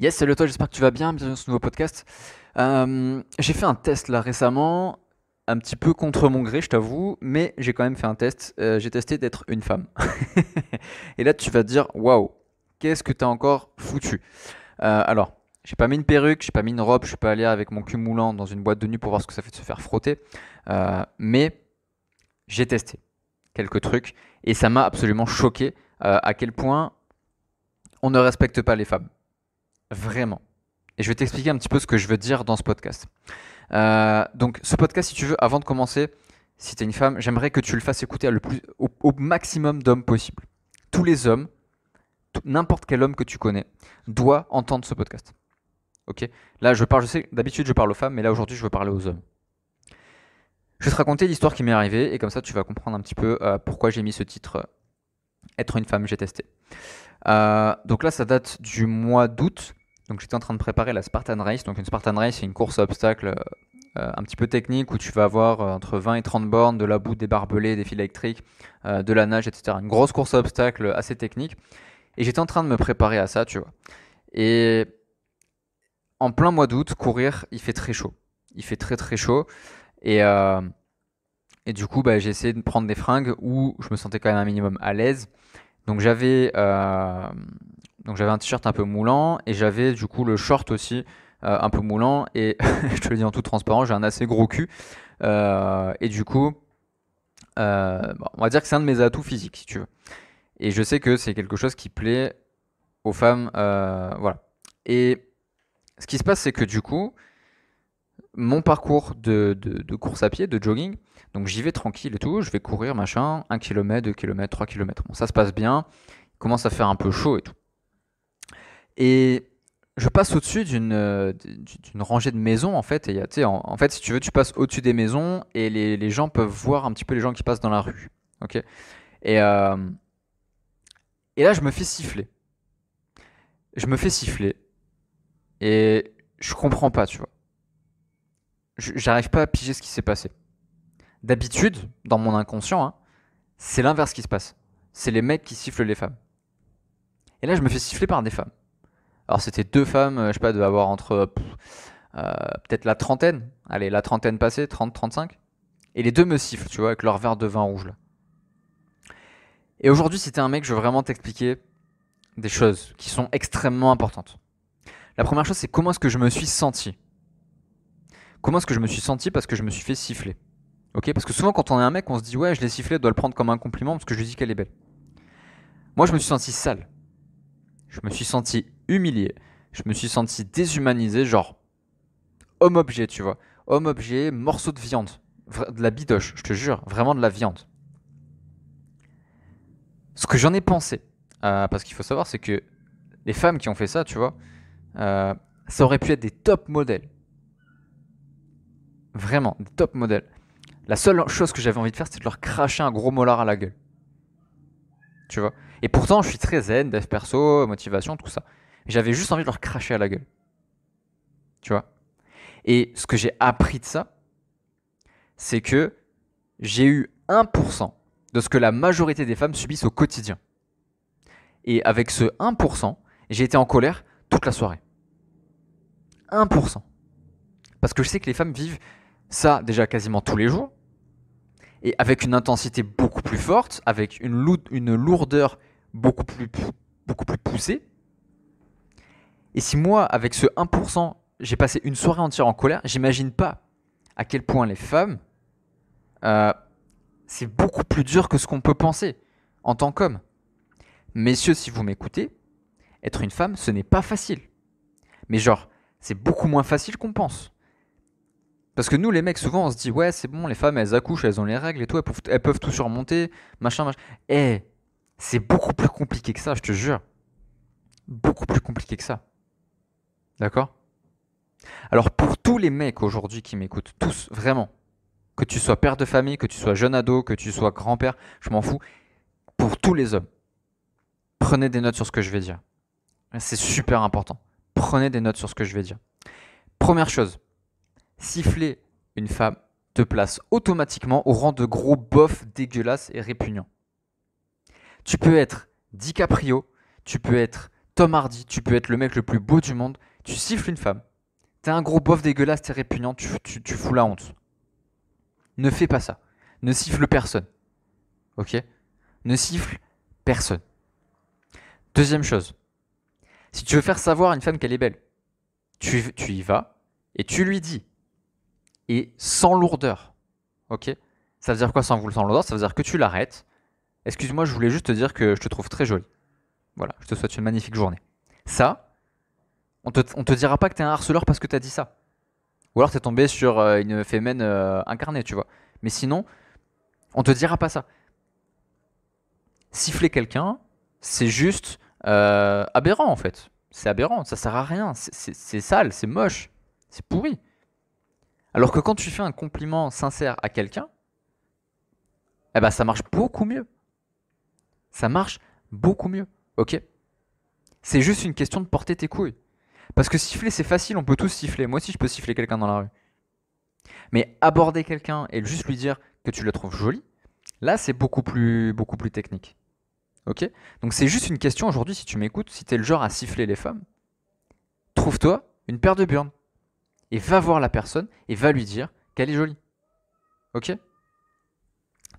Yes, salut toi, j'espère que tu vas bien, bienvenue dans ce nouveau podcast. Euh, j'ai fait un test là récemment, un petit peu contre mon gré, je t'avoue, mais j'ai quand même fait un test. Euh, j'ai testé d'être une femme. Et là, tu vas te dire, waouh, qu'est-ce que t'as encore foutu euh, Alors, j'ai pas mis une perruque, j'ai pas mis une robe, je suis pas allé avec mon cul moulant dans une boîte de nuit pour voir ce que ça fait de se faire frotter, mais j'ai testé quelques trucs et ça m'a absolument choqué à quel point on ne respecte pas les femmes vraiment. Et je vais t'expliquer un petit peu ce que je veux dire dans ce podcast. Euh, donc, ce podcast, si tu veux, avant de commencer, si tu es une femme, j'aimerais que tu le fasses écouter le plus, au, maximum d'hommes possible. Tous les hommes, n'importe quel homme que tu connais, doit entendre ce podcast. Ok Là, je parle, je sais, d'habitude, je parle aux femmes, mais là, aujourd'hui, je veux parler aux hommes. Je vais te raconter l'histoire qui m'est arrivée, et comme ça, tu vas comprendre un petit peu euh, pourquoi j'ai mis ce titre euh, Être une femme, j'ai testé. donc là, ça date du mois d'août donc j'étais en train de préparer la Spartan Race. Donc une Spartan Race, c'est une course obstacle euh, un petit peu technique où tu vas avoir euh, entre 20 et 30 bornes, de la boue, des barbelés, des fils électriques, euh, de la nage, etc. Une grosse course obstacle assez technique. Et j'étais en train de me préparer à ça, tu vois. Et en plein mois d'août, courir, il fait très chaud. Il fait très très chaud. Et, et du coup, bah, j'ai essayé de prendre des fringues où je me sentais quand même un minimum à l'aise. Donc j'avais euh, donc j'avais un t-shirt un peu moulant et j'avais du coup le short aussi euh, un peu moulant et je te le dis en tout transparent, j'ai un assez gros cul euh, et du coup on va dire que c'est un de mes atouts physiques si tu veux. Et je sais que c'est quelque chose qui plaît aux femmes voilà. Et ce qui se passe c'est que du coup mon parcours de, course à pied, de jogging. Donc j'y vais tranquille et tout, je vais courir, machin, 1 km, 2 km, 3 km. Bon, ça se passe bien, il commence à faire un peu chaud et tout. Et je passe au-dessus d'une, euh, rangée de maisons en fait. Et, y a, sais, en fait, si tu veux, tu passes au-dessus des maisons et les, gens peuvent voir un petit peu les gens qui passent dans la rue. ok et, euh, et là, je me fais siffler. Je me fais siffler. Et je comprends pas, tu vois j'arrive pas à piger ce qui s'est passé. D'habitude, dans mon inconscient, hein, c'est l'inverse qui se passe. C'est les mecs qui sifflent les femmes. Et là, je me fais siffler par des femmes. Alors, c'était deux femmes, euh, je sais pas, de avoir entre euh, euh, peut-être la trentaine, allez, la trentaine passée, 30, 35. Et les deux me sifflent, tu vois, avec leur verre de vin rouge là. Et aujourd'hui, c'était un mec, je veux vraiment t'expliquer des choses qui sont extrêmement importantes. La première chose, c'est comment est-ce que je me suis senti Comment est-ce que je me suis senti parce que je me suis fait siffler Ok, parce que souvent quand on est un mec, on se dit ouais, je l'ai sifflé, je dois le prendre comme un compliment parce que je lui dis qu'elle est belle. Moi, je me suis senti sale. Je me suis senti humilié. Je me suis senti déshumanisé, genre homme objet, tu vois, homme objet, morceau de viande, de la bidoche, je te jure, vraiment de la viande. Ce que j'en ai pensé, euh, parce qu'il faut savoir, c'est que les femmes qui ont fait ça, tu vois, euh, ça aurait pu être des top modèles Vraiment, des top modèles. La seule chose que j'avais envie de faire, c'était de leur cracher un gros molar à la gueule. Tu vois Et pourtant, je suis très zen, dev perso, motivation, tout ça. J'avais juste envie de leur cracher à la gueule. Tu vois Et ce que j'ai appris de ça, c'est que j'ai eu 1% de ce que la majorité des femmes subissent au quotidien. Et avec ce 1%, j'ai été en colère toute la soirée. 1%. Parce que je sais que les femmes vivent ça, déjà quasiment tous les jours. Et avec une intensité beaucoup plus forte, avec une, lourdeur beaucoup plus, beaucoup plus poussée. Et si moi, avec ce 1%, j'ai passé une soirée entière en colère, j'imagine pas à quel point les femmes, euh, c'est beaucoup plus dur que ce qu'on peut penser en tant qu'homme. Messieurs, si vous m'écoutez, être une femme, ce n'est pas facile. Mais genre, c'est beaucoup moins facile qu'on pense. Parce que nous, les mecs, souvent, on se dit, ouais, c'est bon, les femmes, elles accouchent, elles ont les règles et tout, elles peuvent, tout surmonter, machin, machin. Eh, c'est beaucoup plus compliqué que ça, je te jure. Beaucoup plus compliqué que ça. D'accord Alors, pour tous les mecs aujourd'hui qui m'écoutent, tous, vraiment, que tu sois père de famille, que tu sois jeune ado, que tu sois grand-père, je m'en fous, pour tous les hommes, prenez des notes sur ce que je vais dire. C'est super important. Prenez des notes sur ce que je vais dire. Première chose, Siffler une femme te place automatiquement au rang de gros bof dégueulasse et répugnant. Tu peux être DiCaprio, tu peux être Tom Hardy, tu peux être le mec le plus beau du monde, tu siffles une femme. T'es un gros bof dégueulasse, t'es répugnant, tu, fous la honte. Ne fais pas ça. Ne siffle personne. Ok Ne siffle personne. Deuxième chose. Si tu veux faire savoir à une femme qu'elle est belle, tu, tu y vas et tu lui dis et sans lourdeur. Ok Ça veut dire quoi sans, sans lourdeur Ça veut dire que tu l'arrêtes. Excuse-moi, je voulais juste te dire que je te trouve très jolie. Voilà, je te souhaite une magnifique journée. Ça, on te, te dira pas que tu es un harceleur parce que t'as dit ça. Ou alors t'es tombé sur euh, une fémène euh, incarnée, tu vois. Mais sinon, on te dira pas ça. Siffler quelqu'un, c'est juste euh, aberrant en fait. C'est aberrant, ça sert à rien, c'est sale, c'est moche, c'est pourri. Alors que quand tu fais un compliment sincère à quelqu'un, eh ben ça marche beaucoup mieux. Ça marche beaucoup mieux, ok C'est juste une question de porter tes couilles. Parce que siffler, c'est facile, on peut tous siffler. Moi aussi, je peux siffler quelqu'un dans la rue. Mais aborder quelqu'un et juste lui dire que tu le trouves joli, là, c'est beaucoup plus, beaucoup plus technique. Ok Donc c'est juste une question aujourd'hui, si tu m'écoutes, si tu es le genre à siffler les femmes, trouve-toi une paire de burnes et va voir la personne et va lui dire qu'elle est jolie. Ok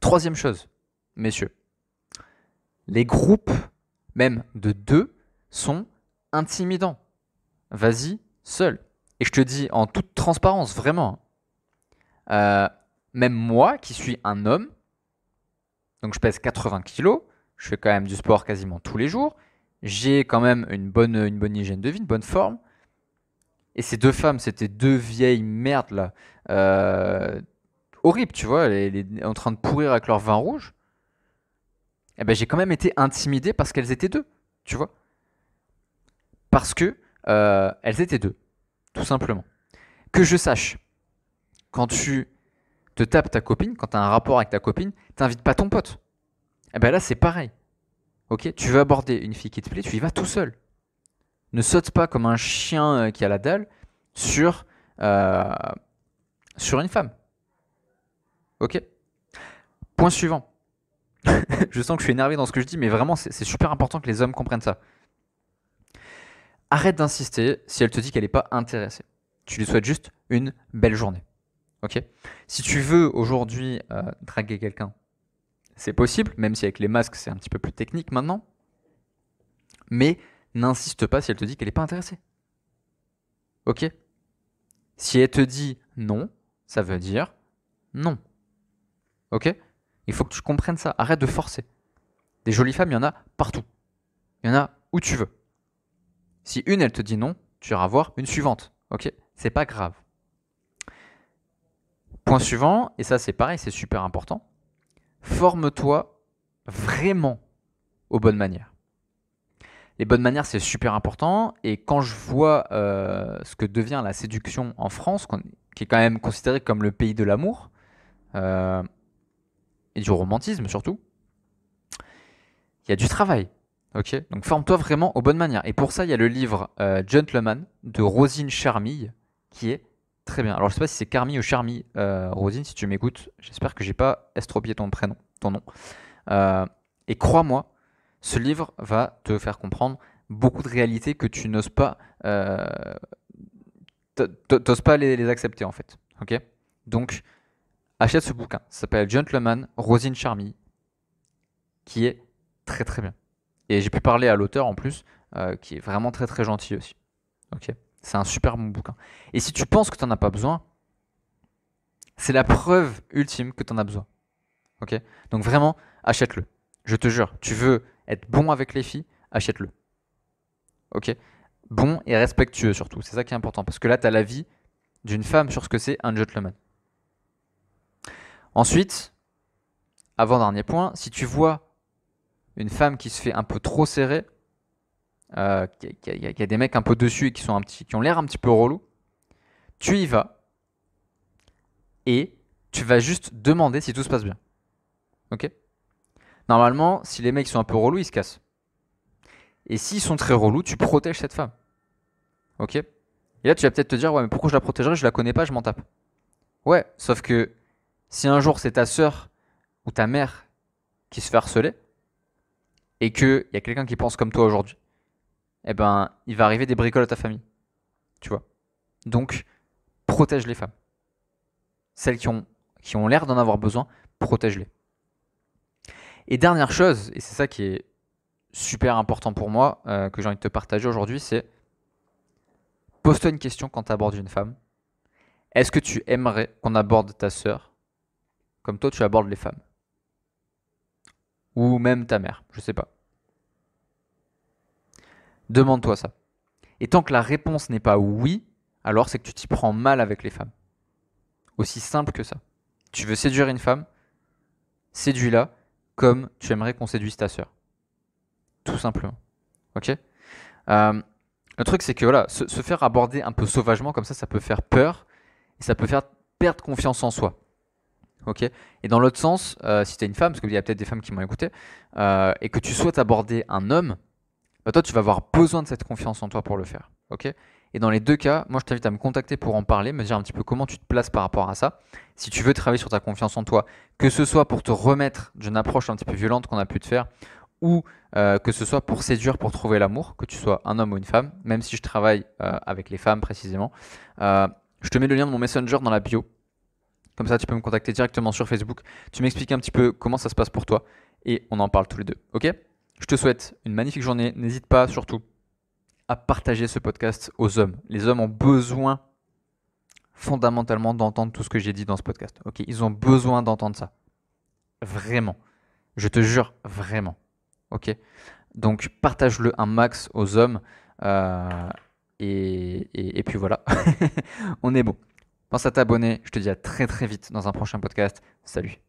Troisième chose, messieurs, les groupes, même de deux, sont intimidants. Vas-y seul. Et je te dis en toute transparence, vraiment. Hein. Euh, même moi, qui suis un homme, donc je pèse 80 kilos, je fais quand même du sport quasiment tous les jours, j'ai quand même une bonne, une bonne hygiène de vie, une bonne forme. Et ces deux femmes, c'était deux vieilles merdes, là. Euh, horrible, tu vois, elles, en train de pourrir avec leur vin rouge. Eh ben, j'ai quand même été intimidé parce qu'elles étaient deux, tu vois. Parce que euh, elles étaient deux, tout simplement. Que je sache, quand tu te tapes ta copine, quand tu as un rapport avec ta copine, t'invites pas ton pote. Eh ben là, c'est pareil. Ok, tu veux aborder une fille qui te plaît, tu y vas tout seul ne saute pas comme un chien euh, qui a la dalle sur, euh, sur une femme. Ok Point suivant. je sens que je suis énervé dans ce que je dis, mais vraiment, c'est super important que les hommes comprennent ça. Arrête d'insister si elle te dit qu'elle n'est pas intéressée. Tu lui souhaites juste une belle journée. Ok Si tu veux aujourd'hui euh, draguer quelqu'un, c'est possible, même si avec les masques, c'est un petit peu plus technique maintenant. Mais n'insiste pas si elle te dit qu'elle n'est pas intéressée. Ok Si elle te dit non, ça veut dire non. Ok Il faut que tu comprennes ça. Arrête de forcer. Des jolies femmes, il y en a partout. Il y en a où tu veux. Si une, elle te dit non, tu iras voir une suivante. Ok C'est pas grave. Point suivant, et ça c'est pareil, c'est super important. Forme-toi vraiment aux bonnes manières les bonnes manières, c'est super important. Et quand je vois euh, ce que devient la séduction en France, qui est quand même considéré comme le pays de l'amour, euh, et du romantisme surtout, il y a du travail. ok Donc forme-toi vraiment aux bonnes manières. Et pour ça, il y a le livre euh, Gentleman de Rosine Charmille, qui est très bien. Alors je sais pas si c'est Carmi ou Charmille, Rosine, si tu m'écoutes, j'espère que j'ai pas estropié ton prénom, ton nom. et crois-moi, ce livre va te faire comprendre beaucoup de réalités que tu n'oses pas, euh, t'oses pas les, accepter en fait. Ok Donc, achète ce bouquin. Ça s'appelle Gentleman, Rosine Charmy, qui est très très bien. Et j'ai pu parler à l'auteur en plus, euh, qui est vraiment très très gentil aussi. Ok C'est un super bon bouquin. Et si tu penses que tu n'en as pas besoin, c'est la preuve ultime que tu en as besoin. Ok Donc vraiment, achète-le. Je te jure, tu veux être bon avec les filles, achète-le. Ok Bon et respectueux surtout. C'est ça qui est important. Parce que là, tu as l'avis d'une femme sur ce que c'est un gentleman. Ensuite, avant-dernier point, si tu vois une femme qui se fait un peu trop serrée, euh, qui, a, des mecs un peu dessus et qui, sont un petit, qui ont l'air un petit peu relou, tu y vas et tu vas juste demander si tout se passe bien. Ok Normalement, si les mecs sont un peu relous, ils se cassent. Et s'ils sont très relous, tu protèges cette femme. Ok Et là, tu vas peut-être te dire, ouais, mais pourquoi je la protégerais Je la connais pas, je m'en tape. Ouais, sauf que si un jour c'est ta soeur ou ta mère qui se fait harceler et qu'il y a quelqu'un qui pense comme toi aujourd'hui, eh ben, il va arriver des bricoles à ta famille. Tu vois Donc, protège les femmes. Celles qui ont, qui ont l'air d'en avoir besoin, protège-les. Et dernière chose, et c'est ça qui est super important pour moi, euh, que j'ai envie de te partager aujourd'hui, c'est pose-toi une question quand tu abordes une femme. Est-ce que tu aimerais qu'on aborde ta sœur comme toi tu abordes les femmes Ou même ta mère, je sais pas. Demande-toi ça. Et tant que la réponse n'est pas oui, alors c'est que tu t'y prends mal avec les femmes. Aussi simple que ça. Tu veux séduire une femme, séduis-la, comme tu aimerais qu'on séduise ta sœur. Tout simplement. Ok euh, Le truc, c'est que voilà, se, faire aborder un peu sauvagement comme ça, ça peut faire peur et ça peut faire perdre confiance en soi. Ok Et dans l'autre sens, euh, si tu es une femme, parce qu'il y a peut-être des femmes qui m'ont écouté, euh, et que tu souhaites aborder un homme, bah toi, tu vas avoir besoin de cette confiance en toi pour le faire. Ok et dans les deux cas, moi je t'invite à me contacter pour en parler, me dire un petit peu comment tu te places par rapport à ça. Si tu veux travailler sur ta confiance en toi, que ce soit pour te remettre d'une approche un petit peu violente qu'on a pu te faire, ou euh, que ce soit pour séduire, pour trouver l'amour, que tu sois un homme ou une femme, même si je travaille euh, avec les femmes précisément, euh, je te mets le lien de mon messenger dans la bio. Comme ça, tu peux me contacter directement sur Facebook. Tu m'expliques un petit peu comment ça se passe pour toi et on en parle tous les deux. Ok Je te souhaite une magnifique journée. N'hésite pas surtout partager ce podcast aux hommes. Les hommes ont besoin fondamentalement d'entendre tout ce que j'ai dit dans ce podcast. Ok, ils ont besoin d'entendre ça. Vraiment. Je te jure, vraiment. Ok. Donc partage-le un max aux hommes. Euh, et, et puis voilà. On est bon. Pense à t'abonner. Je te dis à très très vite dans un prochain podcast. Salut.